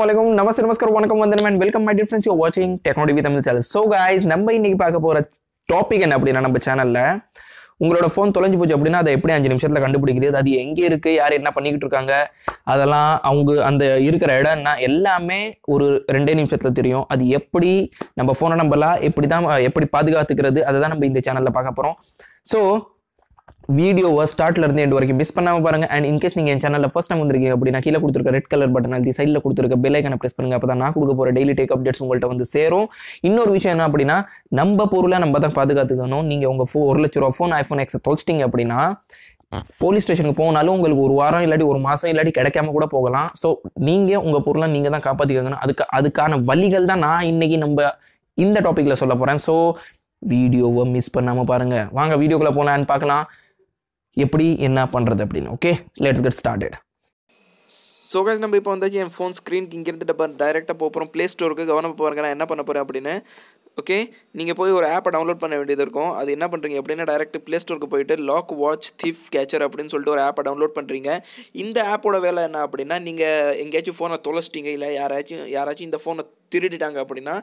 வலைக்கம் நமஸ்தே நமஸ்கார் வணக்கம் வந்தனம் and welcome my dear friends you வாட்சிங் technology Tamil channel so guys நம்ம இன்னைக்கு பார்க்க போகிற டாபிக் என்ன அப்படின்னா நம்ம சேனலில் உங்களோட ஃபோன் தொலைஞ்சு போச்சு அப்படின்னா அதை எப்படி அஞ்சு நிமிஷத்தில் கண்டுபிடிக்கிறது அது எங்கே இருக்குது யார் என்ன பண்ணிக்கிட்டு இருக்காங்க அதெல்லாம் அவங்க அந்த இருக்கிற இடம்னா எல்லாமே ஒரு ரெண்டே நிமிஷத்தில் தெரியும் அது எப்படி நம்ம ஃபோனை நம்பலாம் எப்படி தான் எப்படி பாதுகாத்துக்கிறது அதை தான் நம்ம இந்த சேனலில் பார்க்க போகிறோம் ஸோ வீடியோவை ஸ்டார்ட்லேருந்து எண்டு வரைக்கும் மிஸ் பண்ணாமல் பாருங்கள் அண்ட் இன்கேஸ் நீங்கள் என் சேனலில் ஃபஸ்ட் டைம் வந்திருக்கீங்க அப்படின்னா கீழே கொடுத்துருக்க ரெட் கலர் பட்டன் அது சைடில் கொடுத்துருக்க பெல்லைக்கனை ப்ரெஸ் பண்ணுங்கள் அப்போ தான் நான் கொடுக்க போகிற டெய்லி டேக் அப்டேட்ஸ் உங்கள்கிட்ட வந்து சேரும் இன்னொரு விஷயம் என்ன அப்படின்னா நம்ம பொருளை நம்ம தான் பாதுகாத்துக்கணும் நீங்கள் உங்கள் ஃபோ ஒரு லட்ச ரூபா ஃபோன் ஐஃபோன் எக்ஸ் தொலைச்சிட்டிங்க அப்படின்னா போலீஸ் ஸ்டேஷனுக்கு போனாலும் உங்களுக்கு ஒரு வாரம் இல்லாட்டி ஒரு மாதம் இல்லாட்டி கிடைக்காம கூட போகலாம் ஸோ நீங்கள் உங்கள் பொருளை நீங்கள் தான் காப்பாற்றிக்கணும் அதுக்கு அதுக்கான வழிகள் தான் நான் இன்றைக்கி நம்ம இந்த டாப்பிக்கில் சொல்ல போகிறேன் ஸோ வீடியோவை மிஸ் பண்ணாமல் பாருங்கள் வாங்க வீடியோக்குள்ளே போகலான்னு பார்க்கலாம் எப்படி என்ன பண்ணுறது அப்படின்னு okay let's get started so guys நம்ம இப்போ வந்தாச்சு என் ஃபோன் ஸ்க்ரீனுக்கு இங்கேருந்து டப்பா டைரெக்டாக போக போகிறோம் ப்ளே ஸ்டோருக்கு கவனம் பாருங்க நான் என்ன பண்ண போகிறேன் அப்படின்னு ஓகே நீங்கள் போய் ஒரு ஆப்பை டவுன்லோட் பண்ண வேண்டியது இருக்கும் அது என்ன பண்ணுறீங்க அப்படின்னா டேரெக்ட் ப்ளே ஸ்டோருக்கு போயிட்டு லாக் வாட்ச் திஃப் கேச்சர் அப்படின்னு சொல்லிட்டு ஒரு ஆப்பை டவுன்லோட் பண்ணுறீங்க இந்த ஆப்போட வேலை என்ன அப்படின்னா நீங்கள் எங்கேயாச்சும் ஃபோனை தொலைச்சிட்டிங்க இல்லை யாராச்சும் யாராச்சும் இந்த ஃபோனை திருடிட்டாங்க அப்படின்னா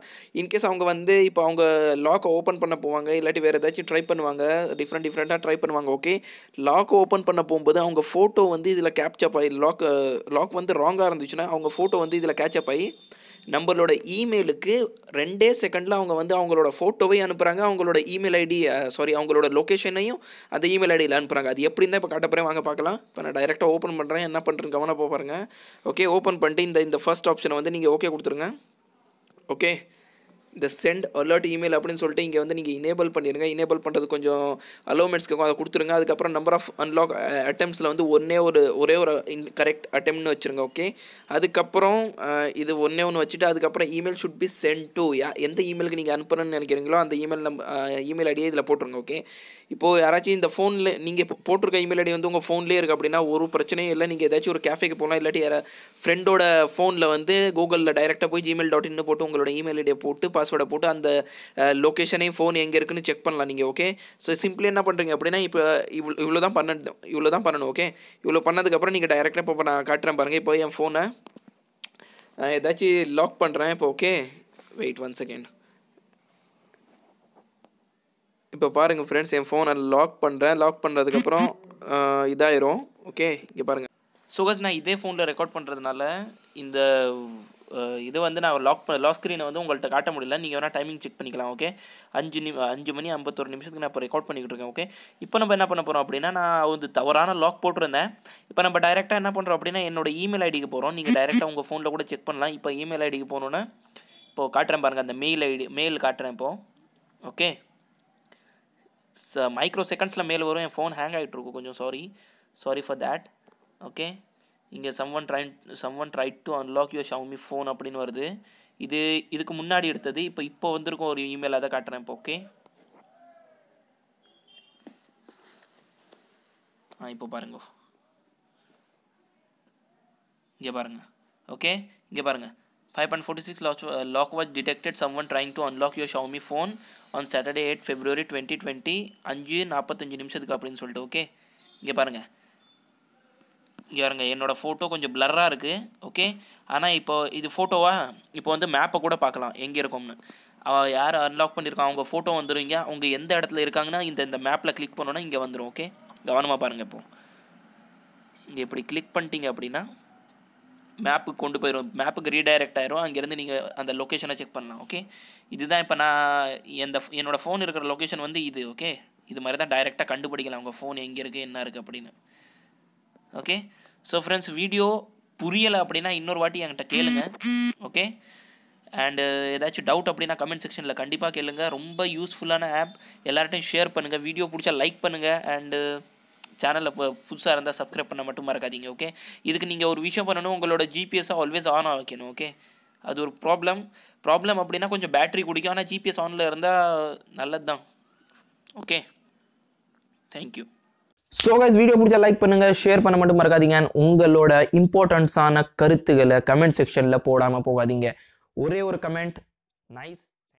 இன்கேஸ் அவங்க வந்து இப்போ அவங்க லாக்கை ஓப்பன் பண்ண போவாங்க இல்லாட்டி வேறு ஏதாச்சும் ட்ரை பண்ணுவாங்க டிஃப்ரெண்ட் டிஃப்ரெண்ட்டாக ட்ரை பண்ணுவாங்க ஓகே லாக் ஓப்பன் பண்ண போகும்போது அவங்க ஃபோட்டோ வந்து இதில் கேப்சப் ஆகி லாக் லாக் வந்து ராங்காக இருந்துச்சுன்னா அவங்க ஃபோட்டோ வந்து இதில் கேட்சப் ஆகி நம்மளோட இமெயிலுக்கு ரெண்டே செகண்டில் அவங்க வந்து அவங்களோட ஃபோட்டோவே அனுப்புகிறாங்க அவங்களோட இமெயில் ஐடி சாரி அவங்களோட லொக்கேஷனையும் அந்த இமெயில் ஐடியில் அனுப்புகிறாங்க அது எப்படி இருந்தால் இப்போ காட்டப்போகிறேன் வாங்க பார்க்கலாம் இப்போ நான் டைரெக்டாக ஓப்பன் பண்ணுறேன் என்ன பண்ணுறேன்னு கவனம் பாருங்கள் ஓகே ஓப்பன் பண்ணிட்டு இந்த இந்த ஃபர்ஸ்ட் ஆப்ஷனை வந்து நீங்கள் ஓகே கொடுத்துருங்க okay இந்த சென்ட் அலர்ட் இமெயில் அப்படின்னு சொல்லிட்டு இங்கே வந்து நீங்கள் இனேபிள் பண்ணிடுங்க இனேபிள் பண்ணுறது கொஞ்சம் அலோமெண்ட்ஸ்க்கு அதை கொடுத்துருங்க அதுக்கப்புறம் நம்பர் ஆஃப் அன்லாக் அட்டம்ஸில் வந்து ஒன்றே ஒரு ஒரே ஒரு இன் கரெக்ட் அட்டம்னு வச்சுருங்க ஓகே அதுக்கப்புறம் uh, இது ஒன்றே ஒன்று வச்சுட்டு அதுக்கப்புறம் email should be sent to you எந்த இமெயிலுக்கு நீங்கள் அனுப்பணும்னு நினைக்கிறீங்களோ அந்த இமெயில் நம்ப இமெயில் ஐடியை இதில் போட்டுருங்க ஓகே இப்போது யாராச்சும் இந்த ஃபோனில் நீங்கள் போட்டிருக்க இமெயில் ஐடி வந்து உங்கள் ஃபோன்லேயே இருக்குது அப்படின்னா ஒரு பிரச்சனையும் இல்லை நீங்கள் ஏதாச்சும் ஒரு கேஃபேக்கு போகலாம் இல்லாட்டி யாரா ஃப்ரெண்டோட ஃபோனில் வந்து கூகுளில் டைரெக்டாக போய் ஜிமெயில் டாட் இன்னு போட்டு உங்களோட இமெயில் ஐடியை போட்டு பாஸ்வேர்டை போட்டு அந்த லொக்கேஷனையும் ஃபோன் எங்கே இருக்குன்னு செக் பண்ணலாம் நீங்கள் ஓகே ஸோ சிம்பிளி என்ன பண்ணுறீங்க அப்படின்னா இப்போ இவ்வளோ இவ்வளோ தான் பண்ண இவ்வளோ தான் பண்ணணும் ஓகே இவ்வளோ பண்ணதுக்கப்புறம் நீங்கள் டைரெக்டாக இப்போ நான் காட்டுறேன் பாருங்கள் இப்போ என் ஃபோனை ஏதாச்சும் லாக் பண்ணுறேன் இப்போ ஓகே வெயிட் ஒன் செகண்ட் இப்போ பாருங்கள் ஃப்ரெண்ட்ஸ் என் ஃபோனை லாக் பண்ணுறேன் லாக் பண்ணுறதுக்கப்புறம் இதாயிரும் ஓகே இங்கே பாருங்கள் கஸ் நான் இதே ஃபோனில் ரெக்கார்ட் பண்ணுறதுனால இந்த இது வந்து நான் லாக் பண்ண லாக் ஸ்க்ரீனை வந்து உங்கள்கிட்ட காட்ட முடியல நீங்கள் வேணால் டைமிங் செக் பண்ணிக்கலாம் ஓகே அஞ்சு நிமி அஞ்சு மணி ஐம்பத்தொரு நிமிஷத்துக்கு நான் இப்போ ரெக்கார்ட் பண்ணிக்கிட்டு இருக்கேன் ஓகே இப்போ நம்ம என்ன பண்ண போகிறோம் அப்படின்னா நான் வந்து தவறான லாக் போட்டிருந்தேன் இப்போ நம்ம டைரெக்டாக என்ன பண்ணுறோம் அப்படின்னா என்னோட இமெயில் ஐடிக்கு போகிறோம் நீங்கள் டைரெக்டாக உங்கள் ஃபோனில் கூட செக் பண்ணலாம் இப்போ இமெயில் ஐடிக்கு போகணுன்னா இப்போது காட்டுறேன் பாருங்கள் அந்த மெயில் ஐடி மெயில் காட்டுறேன் இப்போது ஓகே மைக்ரோ செகண்ட்ஸில் மேல் வரும் என் ஃபோன் ஹேங் ஆகிட்டு இருக்கும் கொஞ்சம் sorry sorry for that okay இங்கே someone try someone try to unlock your Xiaomi phone அப்படின்னு வருது இது இதுக்கு முன்னாடி எடுத்தது இப்போ இப்போ வந்திருக்கும் ஒரு இமெயில் அதை காட்டுறேன் இப்போ ஓகே ஆ இப்போ பாருங்க இங்கே பாருங்கள் ஓகே இங்கே பாருங்கள் five point forty six lock lock was detected someone trying to unlock your Xiaomi phone on Saturday eight February twenty twenty அஞ்சு நாற்பத்தஞ்சு நிமிஷத்துக்கு அப்படின்னு சொல்லிட்டு ஓகே இங்கே பாருங்கள் இங்கே வரங்க என்னோடய ஃபோட்டோ கொஞ்சம் பிளர்ராக இருக்குது ஓகே ஆனால் இப்போ இது ஃபோட்டோவாக இப்போ வந்து மேப்பை கூட பார்க்கலாம் எங்கே இருக்கோம்னு அவள் யார் அன்லாக் பண்ணியிருக்கா அவங்க ஃபோட்டோ வந்துடுவீங்க அவங்க எந்த இடத்துல இருக்காங்கன்னா இந்த இந்த மேப்பில் கிளிக் பண்ணோன்னா இங்கே வந்துடும் ஓகே கவனமாக பாருங்கள் இப்போது இங்கே இப்படி கிளிக் பண்ணிட்டீங்க அப்படின்னா மேப்புக்கு கொண்டு போயிடும் மேப்புக்கு ரீடைரக்ட் ஆயிரும் அங்கேருந்து நீங்கள் அந்த லொக்கேஷனை செக் பண்ணலாம் ஓகே இதுதான் இப்போ நான் எந்த என்னோடய ஃபோன் இருக்கிற லொக்கேஷன் வந்து இது ஓகே இது மாதிரி தான் டைரெக்டாக கண்டுபிடிக்கலாம் உங்கள் ஃபோன் எங்கே இருக்குது என்ன இருக்குது அப்படின்னு ஓகே ஸோ ஃப்ரெண்ட்ஸ் வீடியோ புரியலை அப்படின்னா இன்னொரு வாட்டி என்கிட்ட கேளுங்கள் ஓகே அண்டு uh, ஏதாச்சும் டவுட் அப்படின்னா கமெண்ட் செக்ஷனில் கண்டிப்பாக கேளுங்கள் ரொம்ப யூஸ்ஃபுல்லான ஆப் எல்லார்ட்டையும் ஷேர் பண்ணுங்கள் வீடியோ பிடிச்சா லைக் பண்ணுங்கள் அண்டு uh, சேனலில் இப்போ புதுசாக இருந்தால் சப்ஸ்கிரைப் பண்ண மட்டும் மறக்காதீங்க ஓகே இதுக்கு நீங்கள் ஒரு விஷயம் பண்ணணும் உங்களோட ஜிபிஎஸ்ஸை ஆல்வேஸ் ஆன் ஆக வைக்கணும் ஓகே அது ஒரு ப்ராப்ளம் ப்ராப்ளம் அப்படின்னா கொஞ்சம் பேட்ரி குடிக்கும் ஆனால் ஜிபிஎஸ் ஆனில் இருந்தால் நல்லது தான் okay thank you so guys video பிடிச்சா லைக் பண்ணுங்க ஷேர் பண்ண மட்டும் மறக்காதீங்க உங்களோட இம்பார்ட்டன்ஸான கருத்துக்களை கமெண்ட் செக்ஷனில் போடாமல் போகாதீங்க ஒரே ஒரு கமெண்ட் நைஸ்